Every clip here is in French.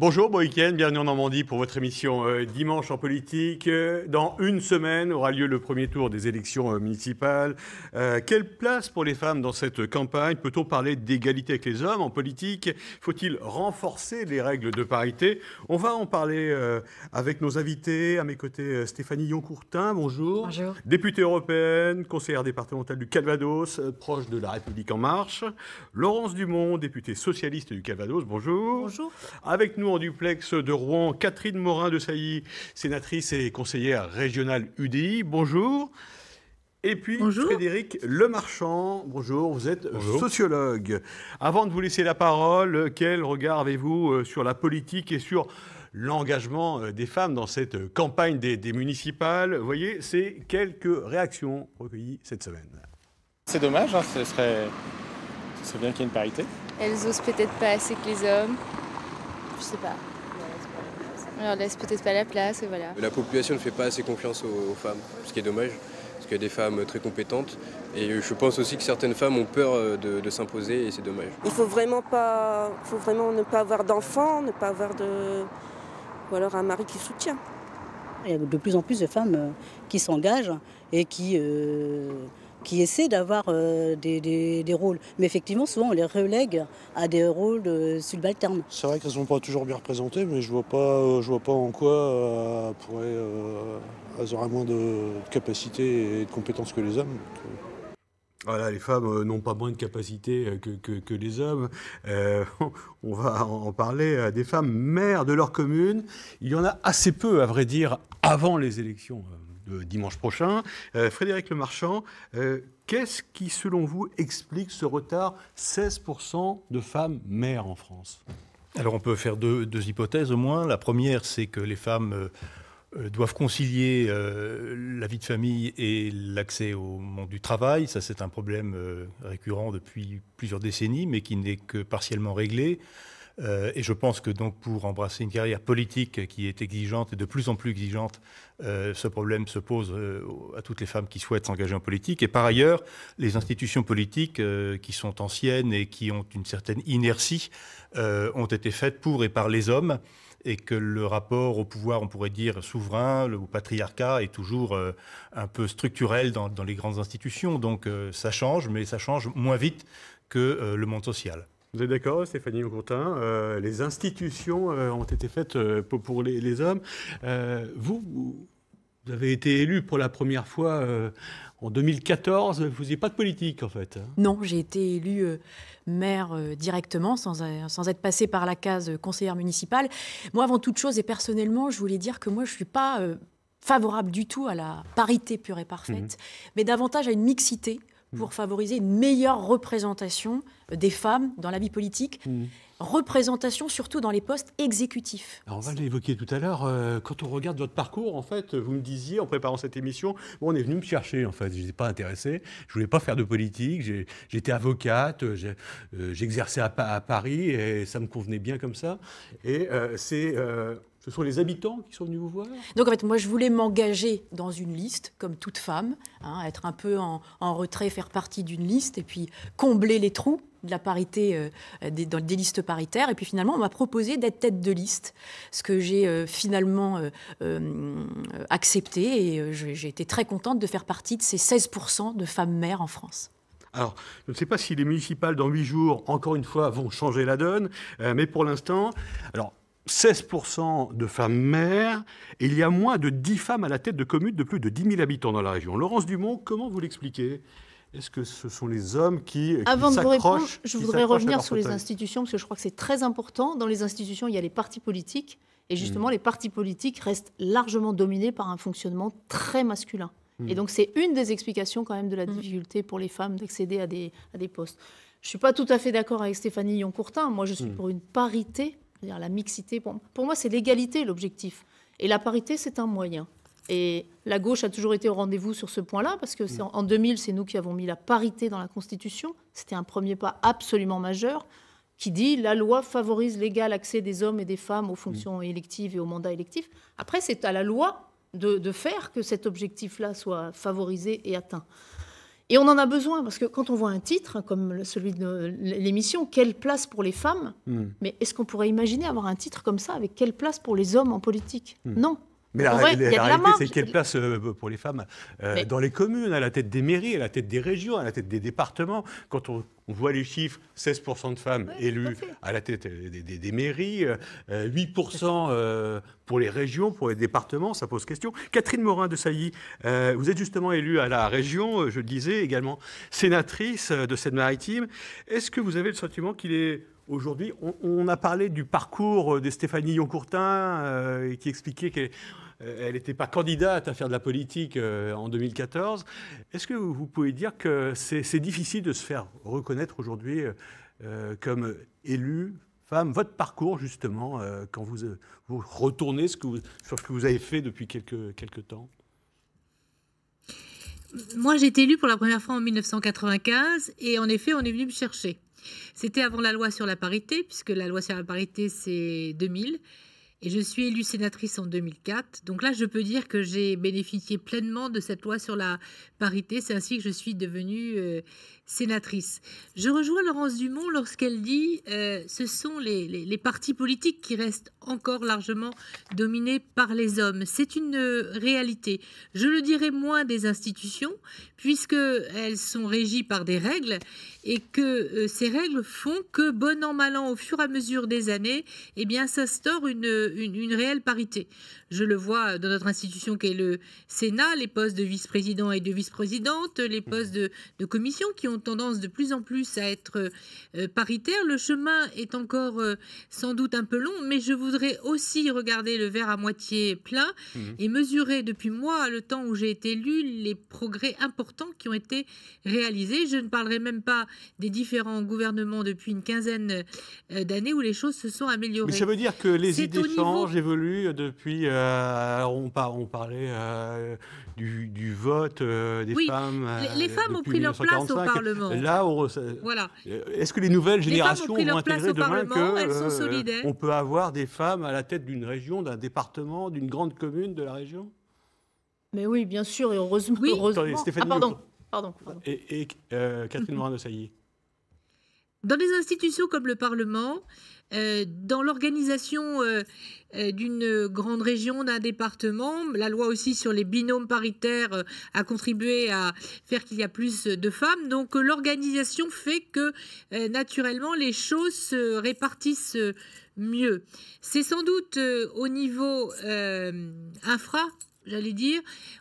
Bonjour, bon week-end, bienvenue en Normandie pour votre émission euh, Dimanche en politique. Euh, dans une semaine aura lieu le premier tour des élections euh, municipales. quelle place pour les femmes dans cette campagne Peut-on parler d'égalité avec les hommes en politique Faut-il renforcer les règles de parité On va en parler avec nos invités. À mes côtés, Stéphanie Yoncourtin, bonjour. Bonjour. Députée européenne, conseillère départementale du Calvados, proche de La République En Marche. Laurence Dumont, députée socialiste du Calvados, bonjour. Bonjour. Avec nous du duplex de Rouen, Catherine Morin de Sailly, sénatrice et conseillère régionale UDI. Bonjour. Et puis Frédéric Frédéric Lemarchand, bonjour, vous êtes sociologue. Avant de vous laisser la parole, quel regard avez-vous euh, sur la politique et sur l'engagement euh, des femmes dans cette euh, campagne des, municipales Vous voyez, c'est quelques réactions recueillies cette semaine. C'est dommage, hein, ce, serait, ce bien qu'il y ait une parité. Elles osent peut-être pas assez que les hommes je sais pas. On laisse peut-être pas la place, La population ne fait pas assez confiance aux, femmes, ce qui est dommage, parce qu'il y a des femmes très compétentes. Et je pense aussi que certaines femmes ont peur euh, de, s'imposer, et c'est dommage. Il faut vraiment pas, faut vraiment ne pas avoir d'enfants, ne pas avoir de, ou alors un mari qui soutient. Il y a de plus en plus de femmes euh, qui s'engagent et qui euh, qui essaient d'avoir euh, des, des, rôles. Mais effectivement, souvent, on les relègue à des rôles euh, subalternes. C'est vrai qu'elles ne sont pas toujours bien représentées, mais je ne vois, pas, euh, je vois pas en quoi elles auraient moins de capacités et de compétences que les hommes. voilà, les femmes n'ont pas moins de capacités que, que, les hommes. on va en parler des femmes maires de leur commune. Il y en a assez peu, à vrai dire, avant les élections. Euh, dimanche prochain. Euh, Frédéric Lemarchand, euh, qu'est-ce qui, selon vous, explique ce retard 16% de femmes mères en France Alors on peut faire deux, hypothèses au moins. La première, c'est que les femmes doivent concilier la vie de famille et l'accès au monde du travail. Ça, c'est un problème récurrent depuis plusieurs décennies, mais qui n'est que partiellement réglé. Euh, et je pense que donc pour embrasser une carrière politique qui est exigeante et de plus en plus exigeante, euh, ce problème se pose euh, à toutes les femmes qui souhaitent s'engager en politique. Et par ailleurs, les institutions politiques qui sont anciennes et qui ont une certaine inertie ont été faites pour et par les hommes et que le rapport au pouvoir, on pourrait dire souverain au patriarcat, est toujours un peu structurel dans, les grandes institutions. Donc ça change, mais ça change moins vite que le monde social. Vous êtes d'accord, Stéphanie Aucourtin euh, Les institutions euh, ont été faites euh, pour les, hommes. Vous, vous, avez été élu pour la première fois en 2014. Vous n'avez pas de politique, en fait. Hein non, j'ai été élu maire directement, sans, sans être passé par la case conseillère municipale. Moi, avant toute chose, et personnellement, je voulais dire que moi, je ne suis pas favorable du tout à la parité pure et parfaite, mmh. mais davantage à une mixité Mmh. pour favoriser une meilleure représentation euh, des femmes dans la vie politique. Mmh. Représentation surtout dans les postes exécutifs. on va l'évoquer tout à l'heure. Euh, quand on regarde votre parcours, en fait, vous me disiez en préparant cette émission, bon, on est venu me chercher, en fait, je n'étais pas intéressé, je voulais pas faire de politique, j'étais avocate, euh, j'exerçais à, à, Paris et ça me convenait bien comme ça. Et c'est ce sont les habitants qui sont venus vous voir Donc en fait, moi je voulais m'engager dans une liste, comme toute femme, hein, être un peu en, retrait, faire partie d'une liste, et puis combler les trous de la parité euh, des, dans, listes paritaires. Et puis finalement, on m'a proposé d'être tête de liste, ce que j'ai euh, finalement euh, accepté. Et j'ai été très contente de faire partie de ces 16% de femmes mères en France. Alors, je ne sais pas si les municipales dans huit jours, encore une fois, vont changer la donne, mais pour l'instant, alors 16% de femmes mères, et il y a moins de 10 femmes à la tête de communes de plus de 10 000 habitants dans la région. Laurence Dumont, comment vous l'expliquez est-ce que ce sont les hommes qui, Avant de vous répondre, je voudrais revenir sur les institutions, parce que je crois que c'est très important. Dans les institutions, il y a les partis politiques, et justement, hmm. les partis politiques restent largement dominés par un fonctionnement très masculin. Et hmm. donc, c'est une des explications quand même de la hmm. difficulté pour les femmes d'accéder à des, postes. Je ne suis pas tout à fait d'accord avec Stéphanie Yoncourtin. Moi, je suis pour une parité dire la mixité. Pour, moi, c'est l'égalité l'objectif. Et la parité, c'est un moyen. Et la gauche a toujours été au rendez-vous sur ce point-là, parce que mm. en, 2000, c'est nous qui avons mis la parité dans la Constitution. C'était un premier pas absolument majeur qui dit la loi favorise l'égal accès des hommes et des femmes aux fonctions mm. électives et aux mandats électifs. Après, c'est à la loi de faire que cet objectif-là soit favorisé et atteint. Et on en a besoin, parce que quand on voit un titre hein, comme celui de l'émission, Quelle place pour les femmes hmm. Mais est-ce qu'on pourrait imaginer avoir un titre comme ça avec Quelle place pour les hommes en politique hmm. Non. Mais la, réalité, c'est quelle place euh, pour les femmes euh, dans les communes, à la tête des mairies, à la tête des régions, à la tête des départements. Quand on, voit les chiffres, 16% de femmes élues à la tête euh, des, mairies, 8% pour les régions, pour les départements, ça pose question. Catherine Morin de Sailly, vous êtes justement élue à la région, je le disais également, sénatrice de Seine-Maritime. Est-ce que vous avez le sentiment qu'il est Aujourd'hui, on, a parlé du parcours euh, de Stéphanie Yoncourtin euh, qui expliquait qu'elle n'était euh, pas candidate à faire de la politique en 2014. Est-ce que vous pouvez dire que c'est difficile de se faire reconnaître aujourd'hui comme élue femme Votre parcours, justement, quand vous, vous retournez ce que vous, sur ce que vous avez fait depuis quelques, quelques temps Moi, j'ai été élue pour la première fois en 1995 et en effet, on est venu me chercher. C'était avant la loi sur la parité, puisque la loi sur la parité, c'est 2000. Et je suis élue sénatrice en 2004. Donc là, je peux dire que j'ai bénéficié pleinement de cette loi sur la parité. C'est ainsi que je suis devenue euh, sénatrice. Je rejoins Laurence Dumont lorsqu'elle dit euh, ce sont les, partis politiques qui restent encore largement dominés par les hommes. C'est une euh, réalité. Je le dirais moins des institutions, puisqu'elles sont régies par des règles et que euh, ces règles font que, bon an, mal an, au fur et à mesure des années, eh bien, s'instaure une réelle parité je le vois dans notre institution qui est le Sénat, les postes de vice-président et de vice-présidente, les mmh. postes de, commission qui ont tendance de plus en plus à être euh, paritaires. Le chemin est encore euh, sans doute un peu long, mais je voudrais aussi regarder le verre à moitié plein mmh. et mesurer depuis moi, le temps où j'ai été élu, les progrès importants qui ont été réalisés. Je ne parlerai même pas des différents gouvernements depuis une quinzaine euh, d'années où les choses se sont améliorées. je ça veut dire que les idées changent, évoluent depuis... Euh, on, parlait euh, du, vote euh, des femmes. Les, les femmes ont pris leur place au Parlement. Là, Est-ce que les nouvelles générations ont, intégré demain que, sont on peut avoir des femmes à la tête d'une région, d'un département, d'une grande commune de la région Mais oui, bien sûr, et heureusement. Oui. heureusement. Attendez, ah, pardon. Pardon, Et, Catherine morin de Sailly. Dans des institutions comme le Parlement, euh, dans l'organisation euh, euh, d'une grande région, d'un département, la loi aussi sur les binômes paritaires a contribué à faire qu'il y a plus de femmes. Donc l'organisation fait que naturellement les choses se répartissent mieux. C'est sans doute au niveau infra j'allais dire,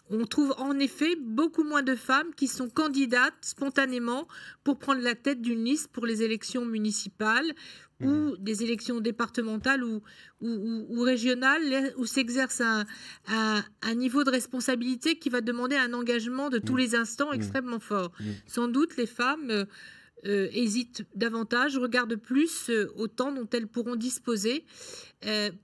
on trouve en effet beaucoup moins de femmes qui sont candidates spontanément pour prendre la tête d'une liste pour les élections municipales mmh. ou des élections départementales ou, régionales où s'exerce un, niveau de responsabilité qui va demander un engagement de tous mmh. les instants mmh. extrêmement fort. Sans doute les femmes... Euh, euh, hésitent davantage, regardent plus euh, au temps dont elles pourront disposer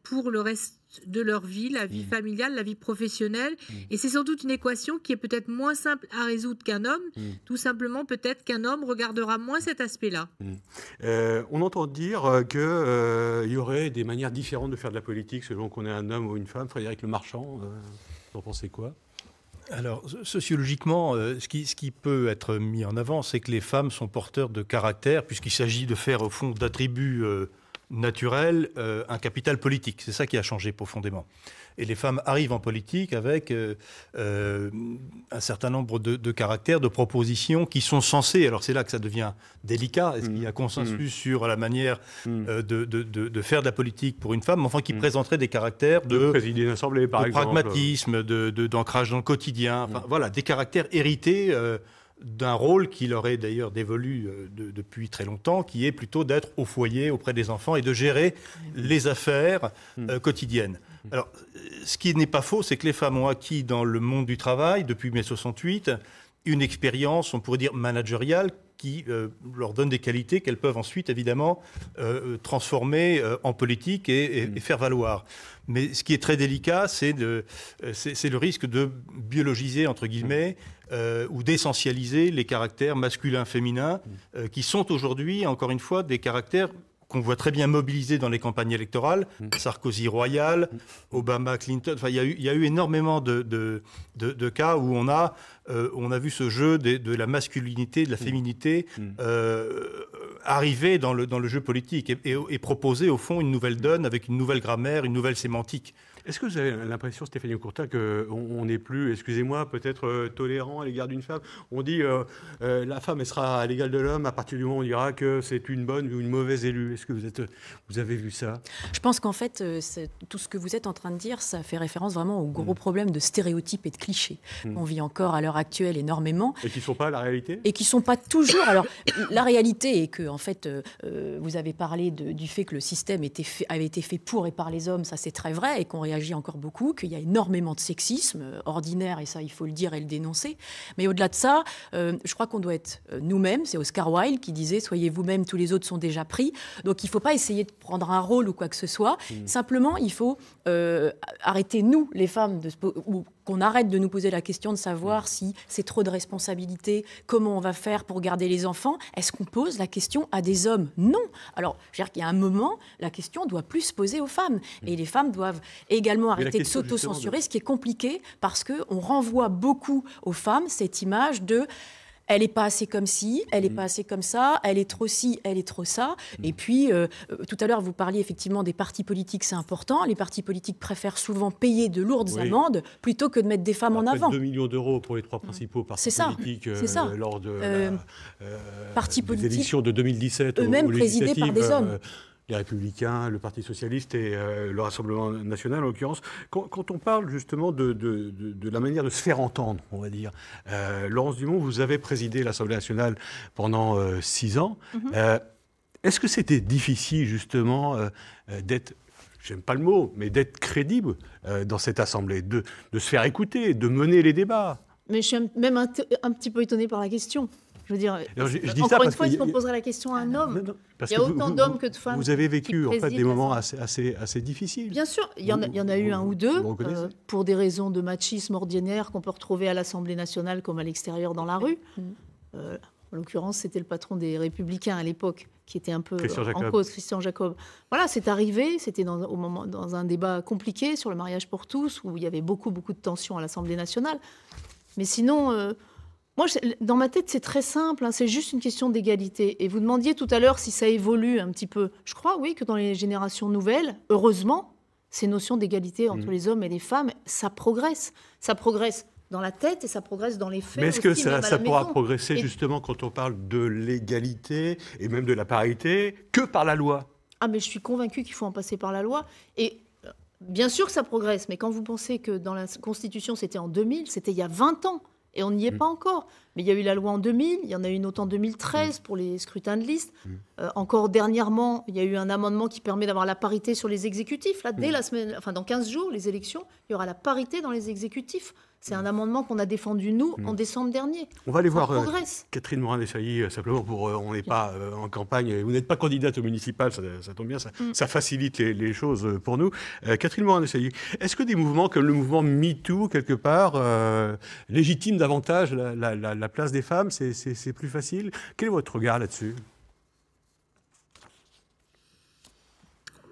pour le reste de leur vie, la vie mm. familiale, la vie professionnelle. Mm. Et c'est sans doute une équation qui est peut-être moins simple à résoudre qu'un homme. Mm. Tout simplement, peut-être qu'un homme regardera moins cet aspect-là. Euh, on entend dire euh, qu'il euh, y aurait des manières différentes de faire de la politique selon qu'on est un homme ou une femme. Frédéric Le Marchand, vous en pensez quoi alors, sociologiquement, ce qui, ce qui, peut être mis en avant, c'est que les femmes sont porteurs de caractère, puisqu'il s'agit de faire, au fond, d'attributs naturel euh, un capital politique. C'est ça qui a changé profondément. Et les femmes arrivent en politique avec euh, euh, un certain nombre de, caractères, de propositions qui sont censées. Alors c'est là que ça devient délicat. Est-ce qu'il y a mmh. consensus mmh. sur la manière mmh. de, faire de la politique pour une femme, enfin qui présenteraient présenterait des caractères de, présider une par exemple. pragmatisme, d'ancrage dans le quotidien. Enfin, voilà, des caractères hérités d'un rôle qu'il est d'ailleurs dévolu euh, depuis très longtemps, qui est plutôt d'être au foyer auprès des enfants et de gérer les affaires euh, hmm. quotidiennes. Hmm. Alors, euh, ce qui n'est pas faux, c'est que les femmes ont acquis dans le monde du travail, depuis mai 68, une expérience, on pourrait dire, managériale qui euh, leur donnent des qualités qu'elles peuvent ensuite, évidemment, euh, euh, transformer en politique et, et, mm. faire valoir. Mais ce qui est très délicat, c'est le risque de biologiser, entre guillemets, mm. ou d'essentialiser les caractères masculins-féminins, mm. qui sont aujourd'hui, encore une fois, des caractères qu'on voit très bien mobilisés dans les campagnes électorales, mm. Sarkozy royal, mm. Obama Clinton, il y, a eu énormément de, cas où on a, euh, on a vu ce jeu de, la masculinité, de la mm. féminité euh, arriver dans le, jeu politique et, proposer au fond une nouvelle donne avec une nouvelle grammaire, une nouvelle sémantique. Est-ce que vous avez l'impression, Stéphanie que qu'on n'est plus, excusez-moi, peut-être euh, tolérant à l'égard d'une femme On dit euh, euh, la femme, elle sera à l'égal de l'homme à partir du moment où on dira que c'est une bonne ou une mauvaise élue. Est-ce que vous, êtes, vous avez vu ça Je pense qu'en fait, tout ce que vous êtes en train de dire, ça fait référence vraiment au gros hmm. problème de stéréotypes et de clichés. Hmm. qu'on On vit encore à l'heure actuelle énormément. Et qui ne sont pas la réalité Et qui ne sont pas toujours. Alors, la réalité est que, en fait, vous avez parlé du fait que le système était fait, avait été fait pour et par les hommes, ça c'est très vrai, et qu'on agit encore beaucoup, qu'il y a énormément de sexisme euh, ordinaire, et ça, il faut le dire et le dénoncer. Mais au-delà de ça, euh, je crois qu'on doit être euh, nous-mêmes. C'est Oscar Wilde qui disait Soyez vous-même, tous les autres sont déjà pris. Donc il ne faut pas essayer de prendre un rôle ou quoi que ce soit. Mmh. Simplement, il faut arrêter, nous, les femmes, de, ou qu'on arrête de nous poser la question de savoir mm. si c'est trop de responsabilité, comment on va faire pour garder les enfants. Est-ce qu'on pose la question à des hommes Non. Alors, je veux dire qu'il y a un moment, la question doit plus se poser aux femmes. Mm. Et les femmes doivent également arrêter de s'autocensurer, ce qui est compliqué parce qu'on renvoie beaucoup aux femmes cette image de elle n'est pas assez comme ci, elle n'est mm. pas assez comme ça, elle est trop ci, elle est trop ça. Mm. Et puis, euh, euh, tout à l'heure, vous parliez effectivement des partis politiques, c'est important. Les partis politiques préfèrent souvent payer de lourdes amendes plutôt que de mettre des femmes en avant. 2 millions d'euros pour les trois mm. principaux partis politiques ça. Euh, lors de euh, de 2017. Eux-mêmes présidés par des hommes les Républicains, le Parti Socialiste et euh, le Rassemblement National, en l'occurrence. Quand, on parle justement de, la manière de se faire entendre, on va dire, euh, Laurence Dumont, vous avez présidé l'Assemblée nationale pendant euh, six ans. Mhm. Est-ce que c'était difficile, justement, d'être j'aime pas le mot, mais d'être crédible dans cette Assemblée, de, se faire écouter, de mener les débats. Mais je suis même un, un petit peu étonnée par la question. Je veux dire, euh, encore une fois, est-ce qu'on poserait la question à un homme, il y a autant d'hommes que de femmes. Vous avez vécu en fait des moments assez, assez, difficiles. Bien sûr, il y en a, y en a eu un ou deux euh, pour des raisons de machisme ordinaire qu'on peut retrouver à l'Assemblée nationale comme à l'extérieur dans la rue. Mm. Euh, en l'occurrence, c'était le patron des Républicains à l'époque qui était un peu en cause, Christian Jacob. Voilà, c'est arrivé, c'était dans, au moment, dans un débat compliqué sur le mariage pour tous, où il y avait beaucoup, beaucoup de tensions à l'Assemblée nationale. Mais sinon, moi, dans ma tête, c'est très simple, hein, c'est juste une question d'égalité. Et vous demandiez tout à l'heure si ça évolue un petit peu. Je crois, oui, que dans les générations nouvelles, heureusement, ces notions d'égalité mm. entre les hommes et les femmes, ça progresse. Ça progresse dans la tête et ça progresse dans les faits. Mais est-ce que ça, pourra progresser justement quand on parle de l'égalité et même de la parité que par la loi Ah mais je suis convaincue qu'il faut en passer par la loi. Et euh, bien sûr que ça progresse, mais quand vous pensez que dans la Constitution c'était en 2000, c'était il y a 20 ans. Et on n'y est mm. pas encore. Mais il y a eu la loi en 2000, il y en a eu une autre en 2013 mm. pour les scrutins de liste. Mm. Euh, encore dernièrement, il y a eu un amendement qui permet d'avoir la parité sur les exécutifs. Là, dès la semaine, enfin dans 15 jours, les élections, il y aura la parité dans les exécutifs. C'est un mm. amendement qu'on a défendu, nous, en mm. décembre dernier. On va aller voir euh, Catherine Morin-Desailly, euh, simplement pour. Euh, on n'est pas en campagne, vous n'êtes pas candidate au municipal, ça, tombe bien, ça, mm. facilite les, choses pour nous. Catherine Morin-Desailly, est-ce que des mouvements comme le mouvement MeToo, quelque part, légitiment davantage la, place des femmes C'est plus facile Quel est votre regard là-dessus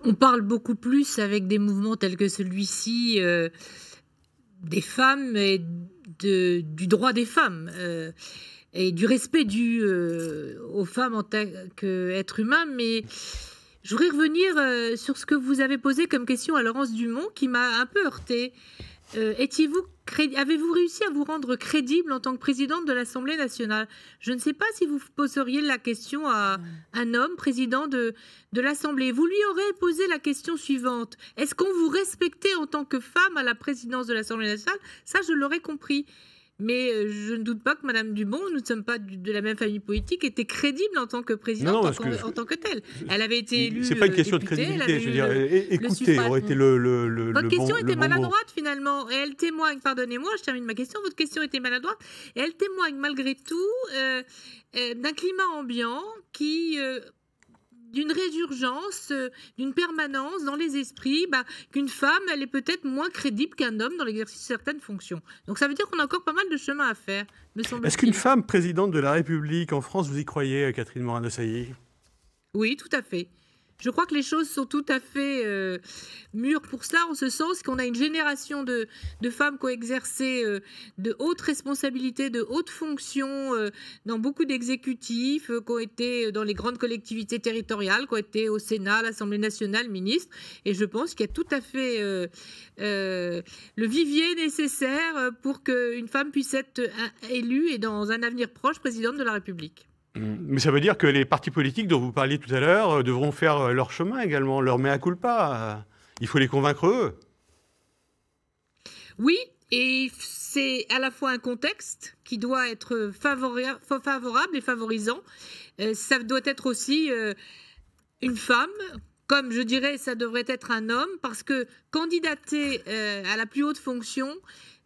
on parle beaucoup plus avec des mouvements tels que celui-ci des femmes et du droit des femmes euh, et du respect dû euh, aux femmes en tant qu'êtres humains. Mais je voudrais revenir euh, sur ce que vous avez posé comme question à Laurence Dumont qui m'a un peu heurtée euh, avez-vous réussi à vous rendre crédible en tant que présidente de l'Assemblée nationale Je ne sais pas si vous poseriez la question à mm. un homme, président de, de l'Assemblée. Vous lui aurez posé la question suivante. Est-ce qu'on vous respectait en tant que femme à la présidence de l'Assemblée nationale Ça, je l'aurais compris. Mais euh, je ne doute pas que Madame Dubon, nous ne sommes pas de la même famille politique, était crédible en tant que présidente, en, tant que telle. Elle avait été élue. C'est pas une euh, question de crédibilité, je euh, écoutez, aurait été le. le, votre question était maladroite finalement, et elle témoigne. Pardonnez-moi, je termine ma question. Votre question était maladroite, et elle témoigne malgré tout d'un climat ambiant qui d'une résurgence, euh, d'une permanence dans les esprits, bah, qu'une femme, elle est peut-être moins crédible qu'un homme dans l'exercice de certaines fonctions. Donc ça veut dire qu'on a encore pas mal de chemin à faire, me semble Est-ce qu'une femme présidente de la République en France, vous y croyez, euh, Catherine Morin-Desailly Oui, tout à fait. Je crois que les choses sont tout à fait euh, mûres pour cela, en ce sens qu'on a une génération de, femmes qui ont exercé euh, de hautes responsabilités, de hautes fonctions euh, dans beaucoup d'exécutifs, qui ont été dans les grandes collectivités territoriales, qui ont été au Sénat, à l'Assemblée nationale, ministre. Et je pense qu'il y a tout à fait le vivier nécessaire pour qu'une femme puisse être élue et dans un avenir proche présidente de la République. Mm. Mais ça veut dire que les partis politiques dont vous parliez tout à l'heure euh, devront faire euh, leur chemin également, leur mea culpa. Il faut les convaincre eux. Oui, et c'est à la fois un contexte qui doit être favorable et favorisant. Euh, ça doit être aussi une femme, comme je dirais, ça devrait être un homme, parce que candidater à la plus haute fonction,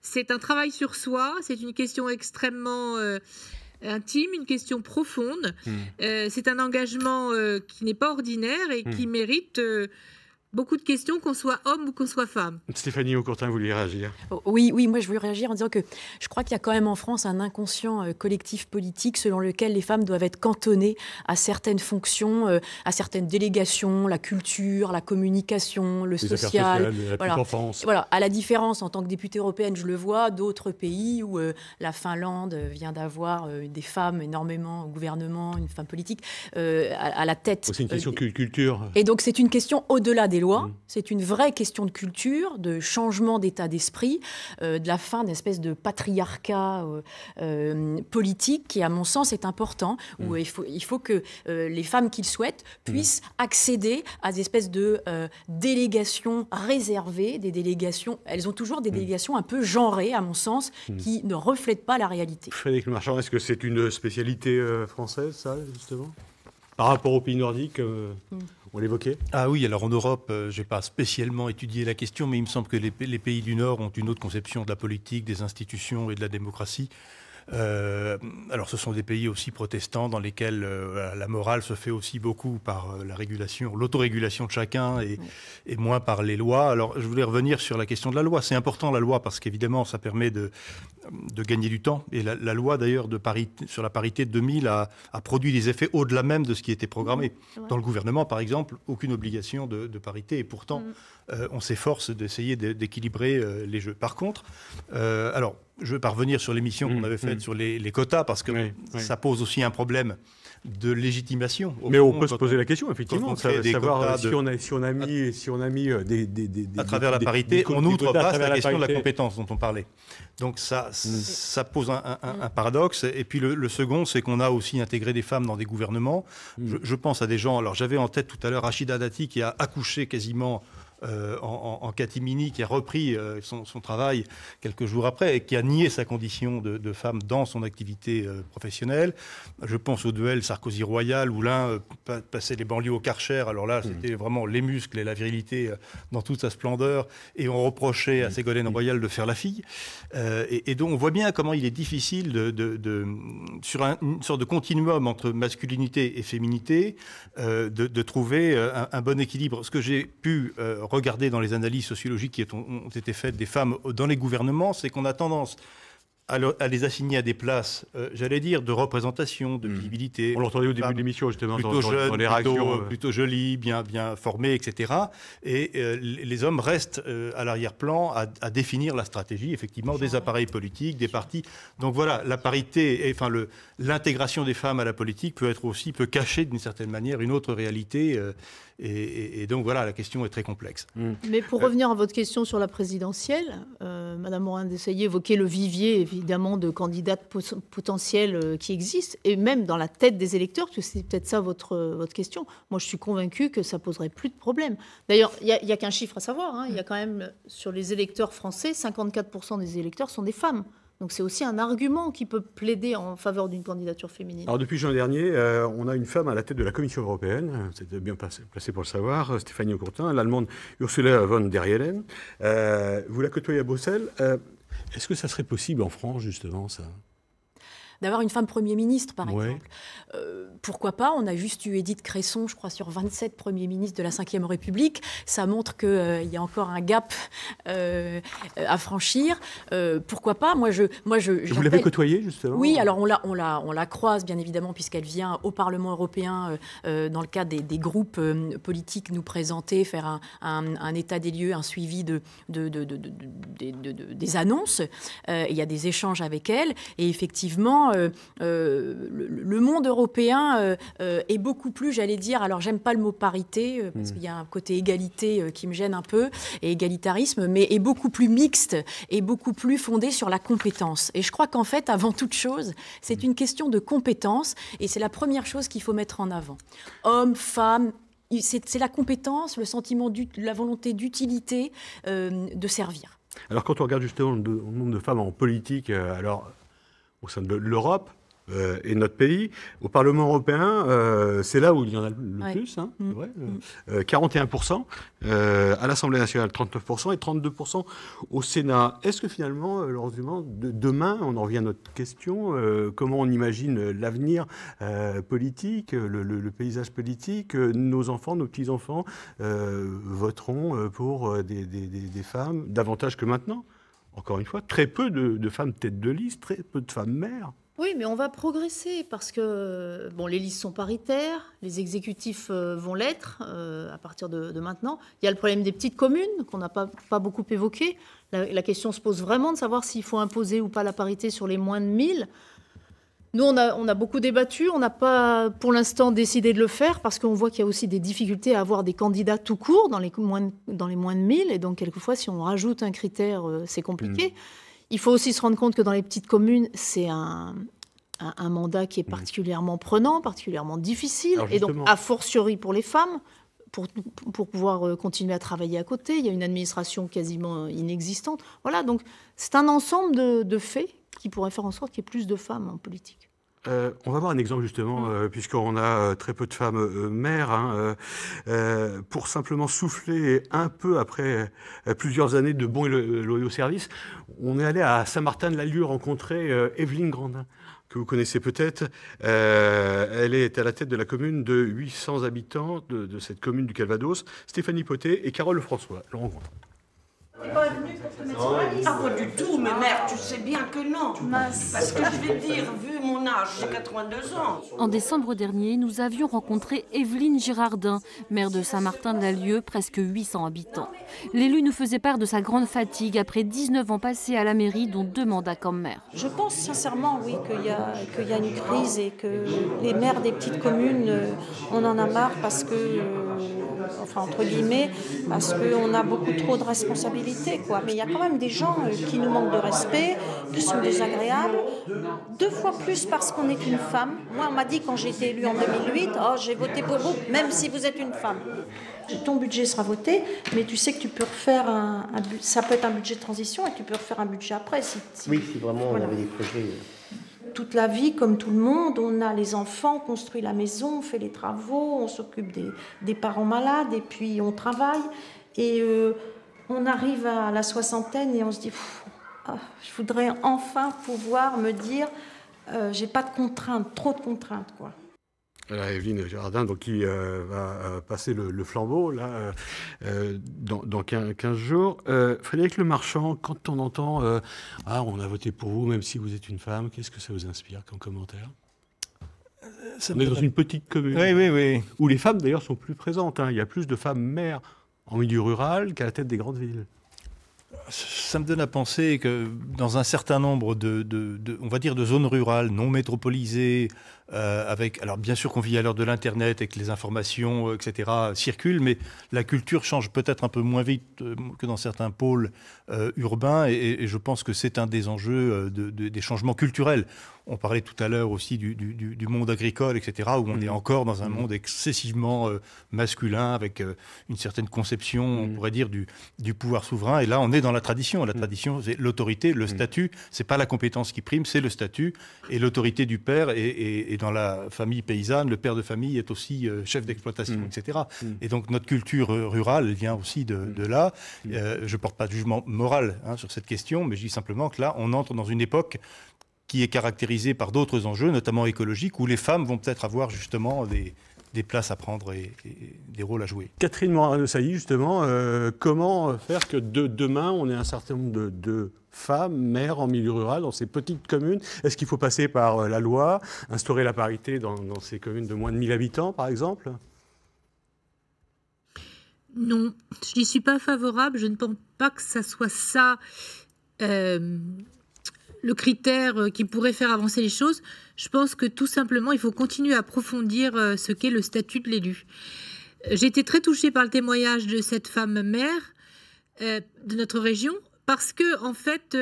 c'est un travail sur soi, c'est une question extrêmement intime, une question profonde. Hmm. Euh, c'est un engagement euh, qui n'est pas ordinaire et qui hmm. mérite euh, beaucoup de questions, qu'on soit homme ou qu'on soit femme. Stéphanie Aucourtin, vous réagir oh, Oui, oui, moi je voulais réagir en disant que je crois qu'il y a quand même en France un inconscient euh, collectif politique selon lequel les femmes doivent être cantonnées à certaines fonctions, euh, à certaines délégations, la culture, la communication, le les social. Sociales, la voilà. voilà, à la différence, en tant que députée européenne, je le vois, d'autres pays où euh, la Finlande vient d'avoir des femmes énormément au gouvernement, une femme politique, à, la tête. C'est une question de culture. Et donc c'est une question au-delà des lois, mm. c'est une vraie question de culture, de changement d'état d'esprit, euh, de la fin d'une espèce de patriarcat euh, euh, politique qui, à mon sens, est important, où mm. il, faut, il faut que les femmes qui le souhaitent mm. puissent accéder à des espèces de délégations réservées, des délégations, elles ont toujours des délégations un peu genrées, à mon sens, qui ne reflètent pas la réalité. Frédéric Marchand, est-ce que c'est une spécialité française, ça, justement par rapport aux pays nordiques vous Ah oui, alors en Europe, euh, je n'ai pas spécialement étudié la question, mais il me semble que les, les, pays du Nord ont une autre conception de la politique, des institutions et de la démocratie euh, alors ce sont des pays aussi protestants dans lesquels euh, la morale se fait aussi beaucoup par euh, la régulation, l'autorégulation de chacun et, moins par les lois. Alors je voulais revenir sur la question de la loi. C'est important la loi parce qu'évidemment ça permet de, de, gagner du temps. Et la, loi d'ailleurs de sur la parité de 2000 a, produit des effets au-delà même de ce qui était programmé. Dans le gouvernement par exemple, aucune obligation de, parité et pourtant mm. on s'efforce d'essayer d'équilibrer les jeux. Par contre, alors je veux parvenir sur l'émission qu'on mmh, avait faite mmh. sur les, quotas, parce que ça pose aussi un problème de légitimation. Mais on peut se poser la question, effectivement, de savoir si, on a, si on a mis, si on a mis euh, des, À travers la parité, on outrepasse pas la question de la compétence dont on parlait. Donc ça, mmh. ça pose un, paradoxe. Et puis le, second, c'est qu'on a aussi intégré des femmes dans des gouvernements. Je, je, pense à des gens, alors j'avais en tête tout à l'heure Rachida Dati qui a accouché quasiment euh, en, en, catimini, qui a repris euh, son, travail quelques jours après et qui a nié sa condition de, femme dans son activité euh, professionnelle. Je pense au duel Sarkozy-Royal où l'un passait les banlieues au Karcher. Alors là, mmh. c'était vraiment les muscles et la virilité dans toute sa splendeur. Et on reprochait à mmh. Ségolène mmh. Royal de faire la fille. Et, donc, on voit bien comment il est difficile de, sur un, une sorte de continuum entre masculinité et féminité, de, trouver un, un, bon équilibre. Ce que j'ai pu Regardez dans les analyses sociologiques qui ont été faites des femmes dans les gouvernements, c'est qu'on a tendance à, les assigner à des places, euh, j'allais dire, de représentation, de hmm. visibilité. On l'entendait au début de l'émission, justement, dans, les réactions. Euh. Plutôt, jolies, plutôt bien, bien etc. Et euh, les hommes restent à l'arrière-plan à, définir la stratégie, effectivement, des appareils politiques, des partis. Donc voilà, la parité, et, enfin, l'intégration des femmes à la politique peut être aussi, peut cacher d'une certaine manière une autre réalité et, donc voilà, la question est très complexe. Mm. Mais pour euh, revenir à votre question sur la présidentielle, euh, Madame Morin d'essayer d'évoquer le vivier évidemment de candidates potentielles euh, qui existent, et même dans la tête des électeurs, parce que c'est peut-être ça votre, question. Moi, je suis convaincue que ça poserait plus de problèmes. D'ailleurs, il n'y a, qu'un chiffre à savoir. Hein. Il y a quand même, sur les électeurs français, 54% des électeurs sont des femmes. Donc c'est aussi un argument qui peut plaider en faveur d'une candidature féminine. Alors depuis juin dernier, euh, on a une femme à la tête de la Commission européenne, euh, c'est bien placé, pour le savoir, euh, Stéphanie Aucourtin, l'allemande Ursula von der Leyen. vous la côtoyez à Bruxelles. Est-ce que ça serait possible en France justement ça d'avoir une femme Premier ministre, par exemple. Euh, pourquoi pas On a juste eu Edith Cresson, je crois, sur 27 Premiers ministres de la Ve République. Ça montre qu'il euh, y a encore un gap euh, à franchir. pourquoi pas Moi, je, moi, je. Vous l'avez côtoyée justement Oui, alors on la, on la, on la croise bien évidemment puisqu'elle vient au Parlement européen dans le cadre des, groupes politiques nous présenter, faire un, état des lieux, un suivi de, de des annonces. il y a des échanges avec elle et effectivement euh, euh, le, monde européen euh, est beaucoup plus, j'allais dire, alors j'aime pas le mot parité, parce hmm. qu'il y a un côté égalité qui me gêne un peu, et égalitarisme, mais est beaucoup plus mixte et beaucoup plus fondé sur la compétence. Et je crois qu'en fait, avant toute chose, c'est hmm. une question de compétence, et c'est la première chose qu'il faut mettre en avant. Hommes, femmes, c'est la compétence, le sentiment, la volonté d'utilité, de servir. Alors quand on regarde justement le nombre de femmes en politique, alors au sein l'Europe euh, et notre pays. Au Parlement européen, euh, c'est là où il y en a le, plus, 41%, hein, mm. euh, mm. à l'Assemblée nationale 39% et 32% au Sénat. Est-ce que finalement, Laurence de, demain, on en revient à notre question, comment on imagine l'avenir politique, le, paysage politique, nos enfants, nos petits-enfants voteront pour des femmes davantage que maintenant encore une fois, très peu de, femmes tête de liste, très peu de femmes mères. Oui, mais on va progresser parce que bon, les listes sont paritaires, les exécutifs euh, vont l'être euh, à partir de, maintenant. Il y a le problème des petites communes qu'on n'a pas, beaucoup évoqué. La, la, question se pose vraiment de savoir s'il faut imposer ou pas la parité sur les moins de 1000. Nous, on a, beaucoup débattu, on n'a pas pour l'instant décidé de le faire parce qu'on voit qu'il y a aussi des difficultés à avoir des candidats tout court dans les moins de, dans les 1000 et donc quelquefois si on rajoute un critère, euh, c'est compliqué. Mm. Il faut aussi se rendre compte que dans les petites communes, c'est un, mandat qui est mm. particulièrement prenant, particulièrement difficile et donc a fortiori pour les femmes. Pour, pouvoir euh, continuer à travailler à côté. Il y a une administration quasiment euh, inexistante. Voilà, donc c'est un ensemble de, faits qui pourraient faire en sorte qu'il y ait plus de femmes en politique. Euh, on va voir un exemple justement, mm. euh, puisqu'on a euh, très peu de femmes mères, hein, pour simplement souffler un peu après plusieurs années de bons et loyaux services, on est allé à saint martin de lue rencontrer Evelyne Grandin que vous connaissez peut-être. elle est à la tête de la commune de 800 habitants de, cette commune du Calvados. Stéphanie Poté et Carole François pas ah, pas du tout, mais mère, tu sais bien que non. Parce que je vais dire, vu mon âge, j'ai 82 ans. En décembre dernier, nous avions rencontré Evelyne Girardin, maire de Saint-Martin-de-la-Lieu, presque 800 habitants. L'élu nous faisait part de sa grande fatigue après 19 ans passés à la mairie, dont deux mandats comme maire. Je pense sincèrement, oui, qu'il y, y, a une crise et que les maires des petites communes, euh, on en a marre parce que, euh, enfin, entre guillemets, parce qu'on a beaucoup trop de responsabilités quoi. Mais il y a quand même des gens euh, qui nous manquent de respect, qui sont désagréables. Deux fois plus parce qu'on est une femme. Moi, on m'a dit quand j'ai été élue en 2008, oh, j'ai voté pour vous, même si vous êtes une femme. Ton budget sera voté, mais tu sais que tu peux refaire un, ça peut être un budget de transition et tu peux refaire un budget après. Si, oui, si vraiment on avait des projets euh. toute la vie, comme tout le monde, on a les enfants, on construit la maison, on fait les travaux, on s'occupe des, parents malades et puis on travaille. Et euh, on arrive à la soixantaine et on se dit, ah, je voudrais enfin pouvoir me dire, je euh, j'ai pas de contraintes, trop de contraintes, quoi. Voilà, Evelyne Jardin, donc, qui euh, va euh, passer le, flambeau là, dans, 15 jours. Frédéric Le Marchand, quand on entend ah, on a voté pour vous, même si vous êtes une femme, qu'est-ce que ça vous inspire comme commentaire ça On est dans une petite commune oui, oui, oui. où les femmes d'ailleurs sont plus présentes. Hein. Il y a plus de femmes mères en milieu rural qu'à la tête des grandes villes ça me donne à penser que dans un certain nombre de, on va dire de zones rurales non métropolisées euh, avec, alors bien sûr qu'on vit à l'heure de l'Internet et que les informations, euh, etc., circulent, mais la culture change peut-être un peu moins vite euh, que dans certains pôles urbains, et, je pense que c'est un des enjeux des changements culturels. On parlait tout à l'heure aussi du, monde agricole, etc., où on mm. est encore dans un mm. monde excessivement masculin, avec une certaine conception, on mm. pourrait dire, du, du, pouvoir souverain. Et là, on est dans la tradition. La tradition, c'est l'autorité, le statut. C'est pas la compétence qui prime, c'est le statut et l'autorité du père et dans la famille paysanne, le père de famille est aussi euh, chef d'exploitation, mm. etc. Mm. Et donc notre culture euh, rurale vient aussi de, mm. là. Euh, je ne porte pas de jugement moral hein, sur cette question, mais je dis simplement que là, on entre dans une époque qui est caractérisée par d'autres enjeux, notamment écologiques, où les femmes vont peut-être avoir justement des, des places à prendre et, des rôles à jouer. Catherine morano sailly justement, euh, comment faire que de, demain, on ait un certain nombre de, femmes, mères en milieu rural, dans ces petites communes Est-ce qu'il faut passer par euh, la loi, instaurer la parité dans, ces communes de moins de 1000 habitants, par exemple non, je n'y suis pas favorable. Je ne pense pas que ça soit ça euh, le critère euh, qui pourrait faire avancer les choses. Je pense que tout simplement, il faut continuer à approfondir euh, ce qu'est le statut de l'élu. Euh, j'ai été très touchée par le témoignage de cette femme mère de notre région parce que en fait,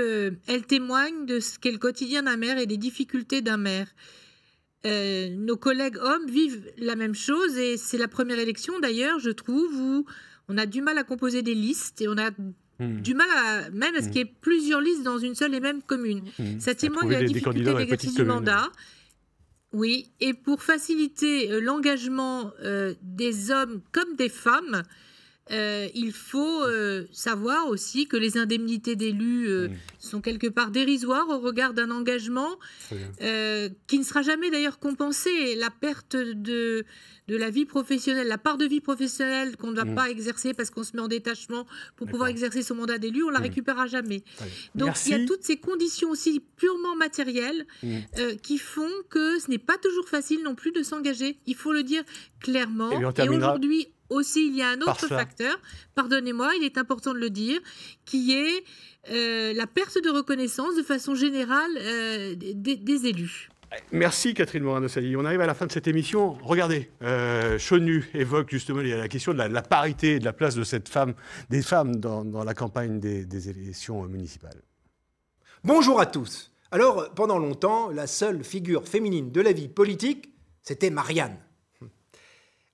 elle témoigne de ce qu'est le quotidien d'un maire et des difficultés d'un maire. nos collègues hommes vivent la même chose et c'est la première élection d'ailleurs, je trouve, où on a du mal à composer des listes et on a Hmm. du mal même à ce hmm. qu'il y ait plusieurs listes dans une seule et même commune. Mmh. témoigne il la difficulté du mandat. Oui, et pour faciliter euh, l'engagement euh, des hommes comme des femmes, euh, il faut euh, savoir aussi que les indemnités d'élus euh, mmh. sont quelque part dérisoires au regard d'un engagement qui ne sera jamais d'ailleurs compensé. La perte de, la vie professionnelle, la part de vie professionnelle qu'on ne va mmh. pas exercer parce qu'on se met en détachement pour pouvoir exercer son mandat d'élu, on la mmh. récupérera jamais. Donc il y a toutes ces conditions aussi purement matérielles qui font que ce n'est pas toujours facile non plus de s'engager. Il faut le dire clairement. et aujourd'hui, aussi, il y a un autre facteur, pardonnez-moi, il est important de le dire, qui est euh, la perte de reconnaissance de façon générale euh, des, élus. Merci Catherine Morano-Sali. On arrive à la fin de cette émission. Regardez, euh, évoque justement la question de la, parité et de la place de cette femme, des femmes dans, la campagne des, des élections municipales. Bonjour à tous. Alors, pendant longtemps, la seule figure féminine de la vie politique, c'était Marianne. Hum.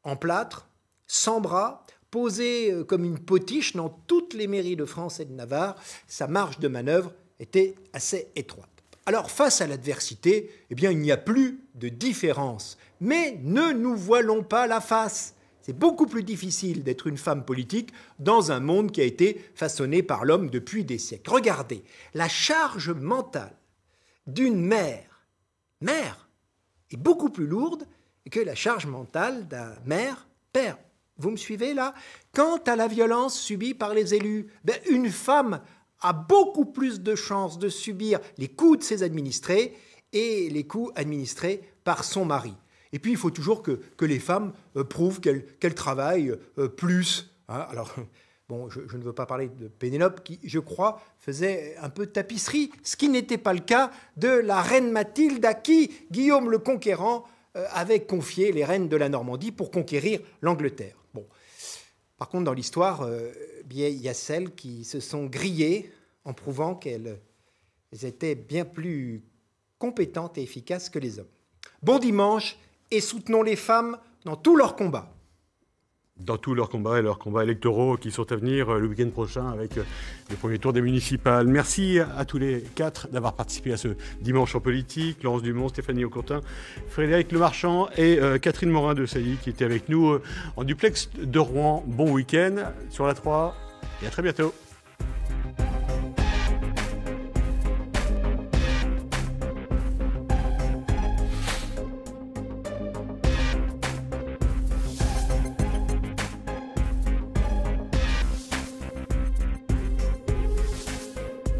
En plâtre, sans bras, posé euh, comme une potiche dans toutes les mairies de France et de Navarre. Sa marge de manœuvre était assez étroite. Alors face à l'adversité, eh bien il n'y a plus de différence. Mais ne nous voilons pas la face. C'est beaucoup plus difficile d'être une femme politique dans un monde qui a été façonné par l'homme depuis des siècles. Regardez, la charge mentale d'une mère, mère, est beaucoup plus lourde que la charge mentale d'un mère, père. Vous me suivez là Quant à la violence subie par les élus, ben, une femme a beaucoup plus de chances de subir les coups de ses administrés et les coups administrés par son mari. Et puis, il faut toujours que, les femmes euh, prouvent qu'elles travaillent euh, plus. Hein. Alors, bon, je, je, ne veux pas parler de Pénélope, qui, je crois, faisait un peu de tapisserie, ce qui n'était pas le cas de la reine Mathilde, à qui Guillaume le Conquérant euh, avaient confié les rênes de la Normandie pour conquérir l'Angleterre. Par contre, dans l'histoire, euh, il y a celles qui se sont grillées en prouvant qu'elles étaient bien plus compétentes et efficaces que les hommes. Bon dimanche et soutenons les femmes dans tous leurs combats dans tous leurs combats et leurs combats électoraux qui sont à venir euh, le week-end prochain avec euh, le premier tour des municipales. Merci à tous les quatre d'avoir participé à ce dimanche en politique. Laurence Dumont, Stéphanie Aucontin, Frédéric Lemarchand et euh, Catherine Morin de Sailly qui étaient avec nous en duplex de Rouen. Bon week-end sur la 3 et à très bientôt.